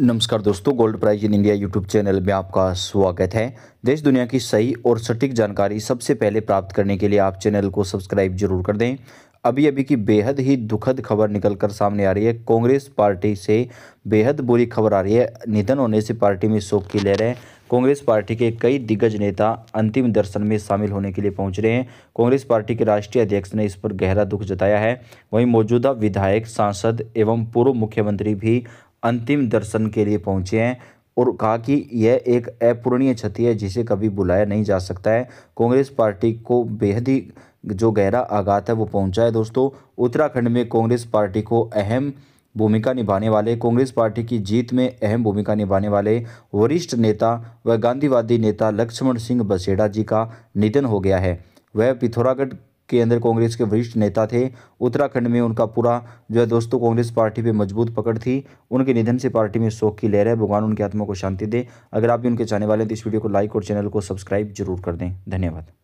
नमस्कार दोस्तों gold prize in India YouTube channel में आपका स्वागत है देश दुनिया की सही और सटीक जानकारी सबसे पहले प्राप्त करने के लिए आप चैनल को सब्सक्राइब जरूर कर दें अभी अभी की बेहद ही दुखद खबर निकलकर सामने आ रही है कांग्रेस पार्टी से बेहद बुरी खबर आ रही है निधन होने से पार्टी में शोक की लहर है कांग्रेस पार्टी के कई दिग्गज नेता अंतिम दर्शन में शामिल होने के लिए पहुंच रहे हैं कांग्रेस पार्टी के राष्ट्रीय अध्यक्ष ने इस पर गहरा दुख जताया है वहीं मौजूदा विधायक सांसद एवं पूर्व मुख्यमंत्री भी अंतिम दर्शन के लिए पहुंचे हैं और कहा कि यह एक अपूर्णीय क्षति है जिसे कभी बुलाया नहीं जा सकता है कांग्रेस पार्टी को बेहद ही जो गहरा आघात है वो पहुंचा है दोस्तों उत्तराखंड में कांग्रेस पार्टी को अहम भूमिका निभाने वाले कांग्रेस पार्टी की जीत में अहम भूमिका निभाने वाले वरिष्ठ नेता व गांधीवादी नेता लक्ष्मण सिंह बसेड़ा जी का निधन हो गया है वह पिथौरागढ़ के अंदर कांग्रेस के वरिष्ठ नेता थे उत्तराखंड में उनका पूरा जो है दोस्तों कांग्रेस पार्टी पे मजबूत पकड़ थी उनके निधन से पार्टी में शोक की लहर है भगवान उनकी आत्मा को शांति दे अगर आप भी उनके चाहने वाले हैं तो इस वीडियो को लाइक और चैनल को सब्सक्राइब जरूर कर दें धन्यवाद